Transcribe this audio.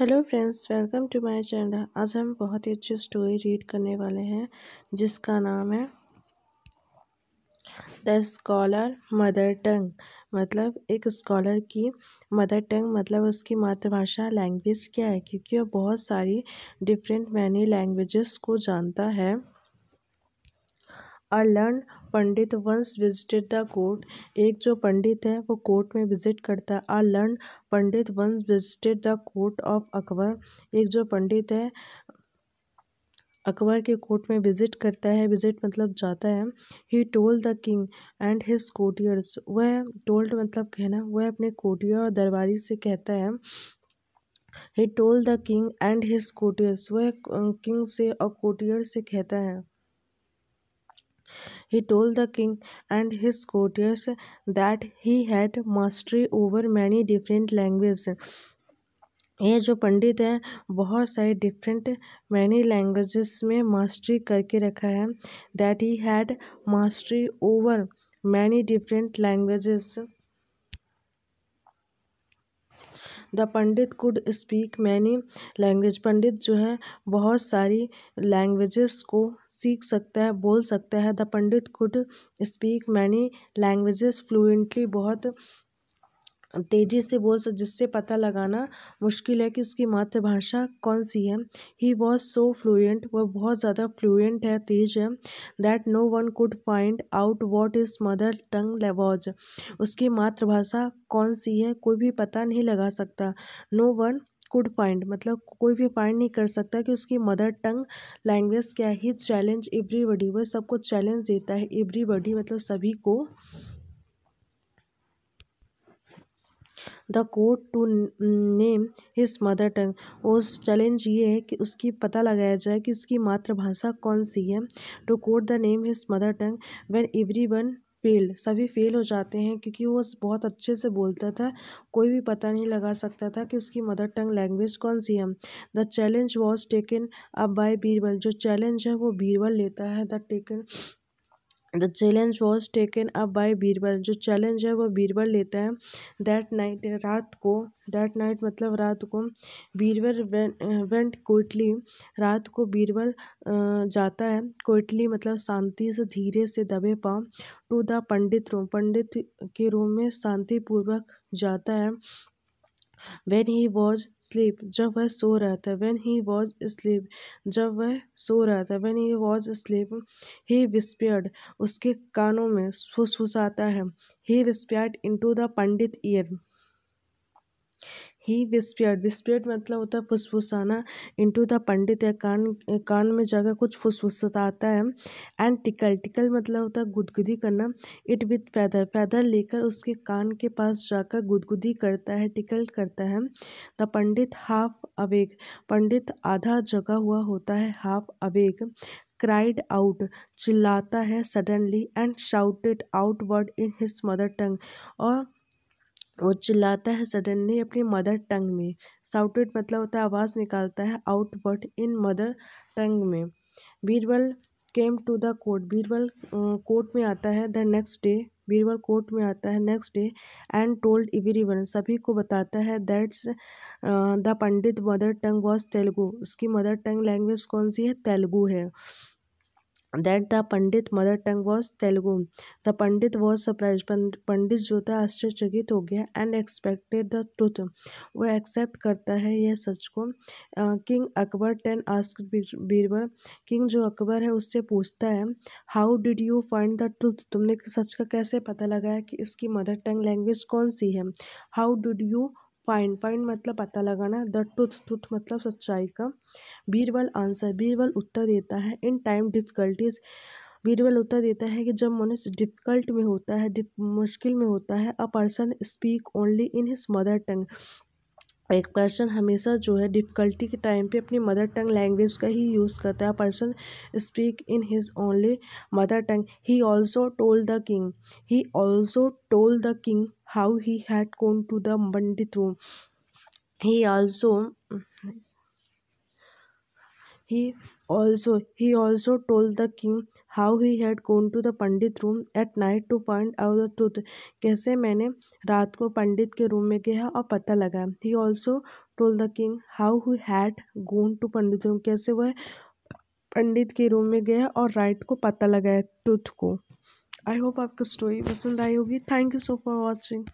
Hello friends welcome to my channel आज हम बहुत ही अच्छी स्टोरी रीड करने वाले हैं जिसका नाम है द स्कॉलर मदर टंग मतलब एक स्कॉलर की मदर टंग मतलब उसकी मातृभाषा लैंग्वेज क्या है क्योंकि वह बहुत सारी डिफरेंट मैनी लैंग्वेजेस को जानता है a learned pandit once visited the court एक जो पंडित है वो कोर्ट में विजिट करता है learned pandit once visited the court of Akbar एक जो पंडित है अकबर के कोर्ट में विजिट करता है विजिट मतलब जाता है he told the king and his courtiers वह टोल्ड मतलब कहना वह अपने कोटियर और दरबारी से कहता है he told the king and his courtiers वह किंग से और कोटियर से कहता है He told the king and his courtiers that he had mastery over many different languages. ये जो पंडित हैं बहुत सारे डिफरेंट मैनी लैंग्वेजेस में मास्टरी करके रखा है that he had mastery over many different languages the pandit could speak many language पंडित जो है बहुत सारी लैंग्वेजेस को सीख सकता है बोल सकता है the pandit could speak many languages fluently बहुत तेज़ी से बोल सक जिससे पता लगाना मुश्किल है कि उसकी मातृभाषा कौन सी है ही वॉज सो फ्लुएंट वह बहुत ज़्यादा फ्लुएंट है तेज है that no one could find out what his mother tongue was उसकी मातृभाषा कौन सी है कोई भी पता नहीं लगा सकता नो वन कुड फाइंड मतलब कोई भी फाइंड नहीं कर सकता कि उसकी मदर टंग लैंग्वेज क्या ही चैलेंज एवरीबडी वह सबको चैलेंज देता है एवरीबडी मतलब सभी को द कोड to name his mother tongue उस चैलेंज ये है कि उसकी पता लगाया जाए कि उसकी मातृभाषा कौन सी है to code the name his mother tongue when everyone fail सभी फेल हो जाते हैं क्योंकि वो बहुत अच्छे से बोलता था कोई भी पता नहीं लगा सकता था कि उसकी मदर टंग लैंग्वेज कौन सी है the challenge was taken up by Birbal जो चैलेंज है वो बीरबल लेता है the taken the challenge was taken up by Birbal जो चैलेंज है वो बीरबल लेता है दैट नाइट रात को दैट नाइट मतलब रात को बीरबल वेंट कोटली रात को बीरबल जाता है कोटली मतलब शांति से धीरे से दबे पाँव टू द पंडित रूम पंडित के रूम में शांतिपूर्वक जाता है वेन ही वॉज स्लीप जब वह सो रहा था वेन ही वॉज स्लीप जब वह सो रहा था when he was sleep he whispered उसके कानों में फुसफुसाता है he whispered into the pandit ear he whispered whispered मतलब होता है फुसफुसाना इनटू द पंडित या कान कान में जाकर कुछ फुसफुसाता है एंड टिकल टिकल मतलब होता है गुदगुदी करना इट विथ फैदर फैदर लेकर उसके कान के पास जाकर गुदगुदी करता है टिकल करता है द पंडित हाफ अवेक पंडित आधा जगा हुआ होता है हाफ अवेक क्राइड आउट चिल्लाता है suddenly and shouted word in his mother tongue और वो चिल्लाता है सडनली अपनी मदर टंग में साउट मतलब होता है आवाज़ निकालता है आउटवर्ड इन मदर टंग में Birbal came to the court Birbal court में आता है the next day Birbal court में आता है next day and told one सभी को बताता है that's the pandit mother tongue was Telugu उसकी मदर टंग लैंग्वेज कौन सी है तेलुगु है that the pandit mother tongue was Telugu the pandit was surprise पंडित जो था आश्चर्यचकित हो गया एंड एक्सपेक्टेड द ट्रुथ वह एक्सेप्ट करता है यह सच को king Akbar then ask Birbal king जो अकबर है उससे पूछता है how did you find the truth तुमने सच का कैसे पता लगाया कि इसकी मदर टंग लैंग्वेज कौन सी है how did you find find मतलब पता लगाना द टूथ टूथ मतलब सच्चाई का बीरबल आंसर बीरबल उत्तर देता है इन टाइम डिफ़िकल्टीज़ बीरबल उत्तर देता है कि जब मनुष्य डिफ़िकल्ट में होता है मुश्किल में होता है a person speak only in his mother tongue एक पर्सन हमेशा जो है डिफ़िकल्टी के टाइम पे अपनी मदर टंग लैंग्वेज का ही यूज़ करता है person speak in his only mother tongue he also told the king he also told the king how he had gone to the pandit room he also He also he also told the king how he had gone to the pandit room at night to find out the truth. kaise maine raat ko pandit ke room mein gaya aur pata लगाया. He also told the king how he had gone to pandit room kaise woh पंडित के room में गया और right को पता लगाया truth को आई होप आपको स्टोरी पसंद आई होगी thank you so for watching